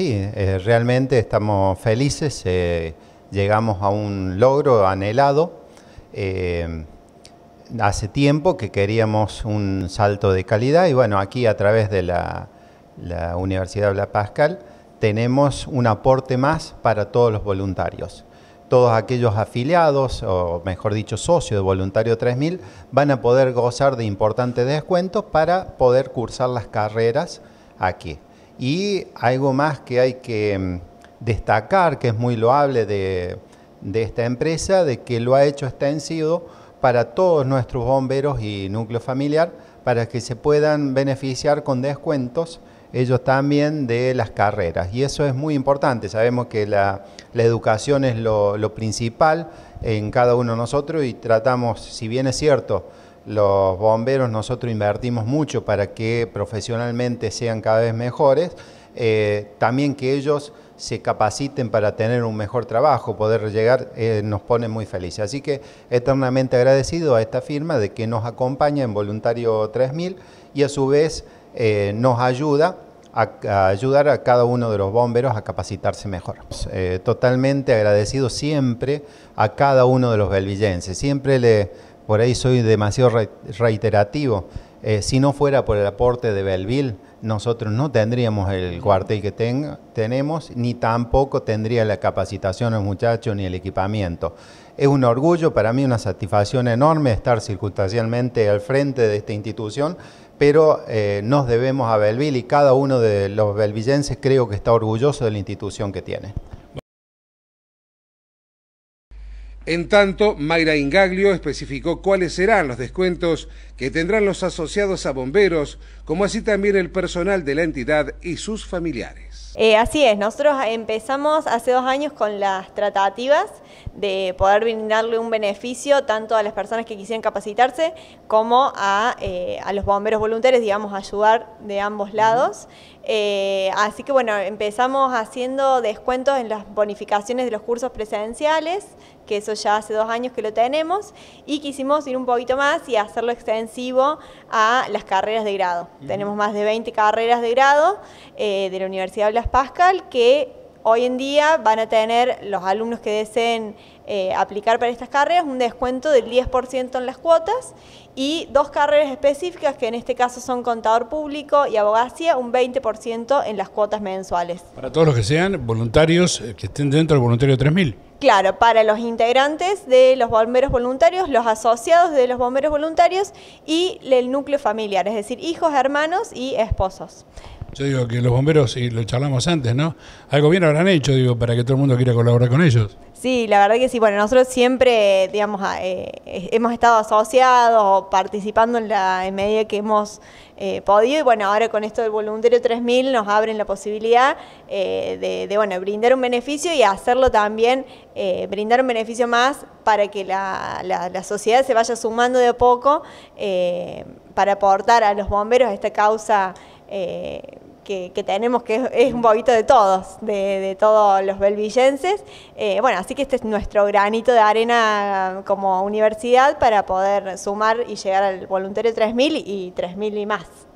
sí, eh, realmente estamos felices, eh, llegamos a un logro anhelado. Eh, hace tiempo que queríamos un salto de calidad y bueno, aquí a través de la, Universidad de La Pascal tenemos un aporte más para todos los voluntarios. Todos aquellos afiliados, o mejor dicho, socios de Voluntario 3000, van a poder gozar de importantes descuentos para poder cursar las carreras aquí. Y algo más que hay que mm, destacar, que es muy loable de, esta empresa, de que lo ha hecho extensivo para todos nuestros bomberos y núcleo familiar, para que se puedan beneficiar con descuentos ellos también de las carreras. Y eso es muy importante. Sabemos que la, la educación es lo, principal en cada uno de nosotros y tratamos, si bien es cierto, los bomberos nosotros invertimos mucho para que profesionalmente sean cada vez mejores, eh, también que ellos se capaciten para tener un mejor trabajo, poder llegar, eh, nos pone muy felices. Así que eternamente agradecido a esta firma de que nos acompaña en Voluntario 3000 y a su vez eh, nos ayuda a, ayudar a cada uno de los bomberos a capacitarse mejor. Pues, totalmente agradecido siempre a cada uno de los belvillenses. Siempre le por ahí soy demasiado reiterativo, eh, si no fuera por el aporte de Belville, nosotros no tendríamos el cuartel que tenemos, ni tampoco tendría la capacitación los muchachos ni el equipamiento. Es un orgullo, para mí una satisfacción enorme estar circunstancialmente al frente de esta institución, pero eh, nos debemos a Belville y cada uno de los belvillenses creo que está orgulloso de la institución que tiene. En tanto, Mayra Ingaglio especificó cuáles serán los descuentos que tendrán los asociados a bomberos, como así también el personal de la entidad y sus familiares. Eh, así es, nosotros empezamos hace dos años con las tratativas de poder brindarle un beneficio tanto a las personas que quisieran capacitarse como a, eh, los bomberos voluntarios, digamos, ayudar de ambos lados. Eh, así que bueno, empezamos haciendo descuentos en las bonificaciones de los cursos presenciales, que eso ya hace dos años que lo tenemos, y quisimos ir un poquito más y hacerlo extenso a las carreras de grado. Tenemos más de 20 carreras de grado eh, de la Universidad de Blas Pascal que hoy en día van a tener los alumnos que deseen eh, aplicar para estas carreras un descuento del 10% en las cuotas y dos carreras específicas que en este caso son contador público y abogacía, un 20% en las cuotas mensuales. Para todos los que sean voluntarios, eh, que estén dentro del voluntario 3000. Claro, para los integrantes de los bomberos voluntarios, los asociados de los bomberos voluntarios y el núcleo familiar, es decir, hijos, hermanos y esposos. Yo digo que los bomberos, y lo charlamos antes, ¿no? Algo bien habrán hecho, digo, para que todo el mundo quiera colaborar con ellos. Sí, la verdad que sí. Bueno, nosotros siempre, digamos, eh, hemos estado asociados participando en la medida que hemos eh, podido. Y bueno, ahora con esto del voluntario 3000 nos abren la posibilidad eh, de, bueno, brindar un beneficio y hacerlo también, brindar un beneficio más para que la, sociedad se vaya sumando de a poco para aportar a los bomberos a esta causa que, tenemos, que es, un bobito de todos, de, todos los belvillenses. Eh, bueno, así que este es nuestro granito de arena como universidad para poder sumar y llegar al voluntario 3000 y 3000 y más.